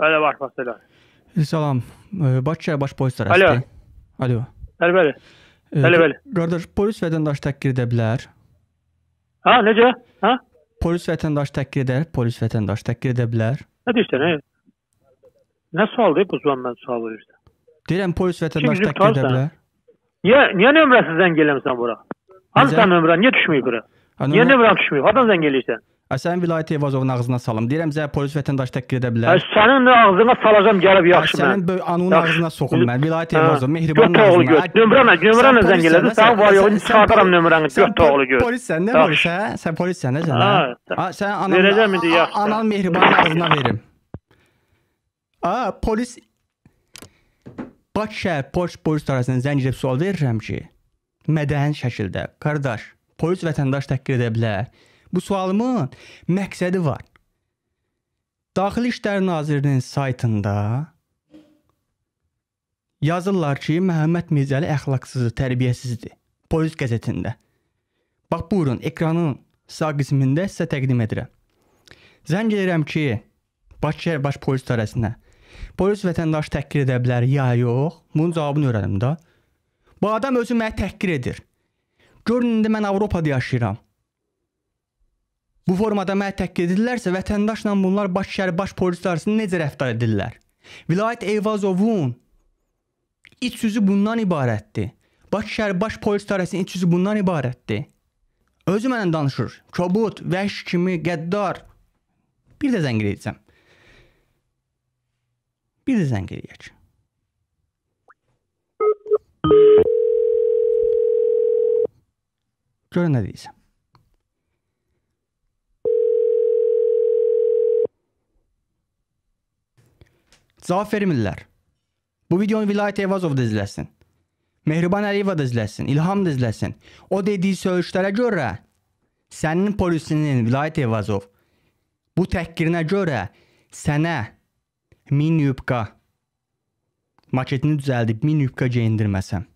Bəli, baş məsələ. Salam. Bakıya baş polis tərəfindən. Alo. Alo. Bəli, bəli. Bəli, bəli. Qardaş, polis vətəndaşı təhqir edə bilər. Ha, necə? Ha? Polis vətəndaşı təhqir edər, polis vətəndaşı təhqir edə bilər. Nə deyirsən? Nə, nə sualdır bu zaman mən sual verirsən? Deyirəm polis vətəndaşı təhqir edə bilər. Niyə niyə nömrəsiz zəng eləmirsən bura? Hansı nömrə? Niyə düşməyib bura? Niyə nömrə düşməyib? Hardan zəng eləyirsən? Sənin vilayət Evazovun ağzına salım. Deyirəm sizə polis vətəndaş təqdir edə bilər. Ə, sənin ağzına salacam gəlib yaxşı mən. Sənin anunun ağzına soxum mən. Vilayət Evazov hə. mehriban ağzına. Göt nömrənə, nömrənə zəng elədim. Sən var yoxunu çıxardıram nömrəni. Göt oğlu göt. Polissən nə varsa, sən polissən nə hə, sən? Ha, sən anan. Verəcəm indi yaxşı. Anan mehriban ağzına verim. A, polis Bakı şəhər polis polis idarəsindən zəng edib sual verirəm ki, mədəni şəkildə, qardaş, polis vətəndaş təqdir edə bilər. Bu sualımın məqsədi var. Daxili İşlər Nazirliyinin saytında yazırlar ki, Məhəmməd Mirzəli əxlaqsızdır, tərbiyəsizdir. Polis qəzetində. Bax buyurun, ekranın sağ qismində sizə təqdim edirəm. Zəng edirəm ki, Bakı şəhər baş polis idarəsinə. Polis vətəndaşı təhqir edə bilər ya yox? Bunun cavabını öyrənim də. Bu adam özü məni təhqir edir. Görün indi mən Avropada yaşayıram. Bu formada məni təhqir edirlərsə, vətəndaşla bunlar Bakı şəhər baş polisi arasında necə rəftar edirlər? Vilayət Eyvazovun iç yüzü bundan ibarətdir. Bakı şəhər baş polisi arasının iç yüzü bundan ibarətdir. Özü mənə danışır. Kobud, vəhş kimi, qəddar. Bir də zəng edəcəm. Bir də zəng edəcək. Görün nə deyirsən. Cavab vermirlər. Bu videonu Vilayət Eyvazov da izləsin. Mehriban Əliyeva da izləsin, İlham da izləsin. O dediyi söyüşlərə görə sənin polisinin Vilayət Eyvazov bu təhqirinə görə sənə 1000 yubka maketini düzəldib 1000 yubka geyindirməsəm,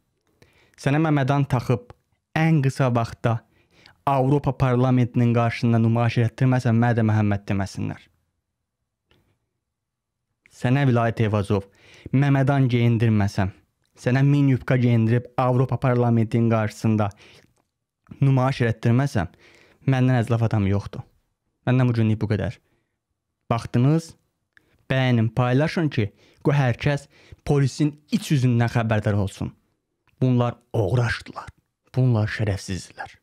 sənə məmədan taxıb ən qısa vaxtda Avropa parlamentinin qarşısında nümayiş etdirməsəm, mənə də Məhəmməd deməsinlər sənə vilayət Evazov, Məmədan geyindirməsəm, sənə min yubka geyindirib Avropa parlamentinin qarşısında nümayiş etdirməsəm, məndən əzlaf adam yoxdur. Məndən bu günlük bu qədər. Baxdınız? Bəyənin, paylaşın ki, qoy hər kəs polisin iç yüzündən xəbərdar olsun. Bunlar oğraşdılar. Bunlar şərəfsizdirlər.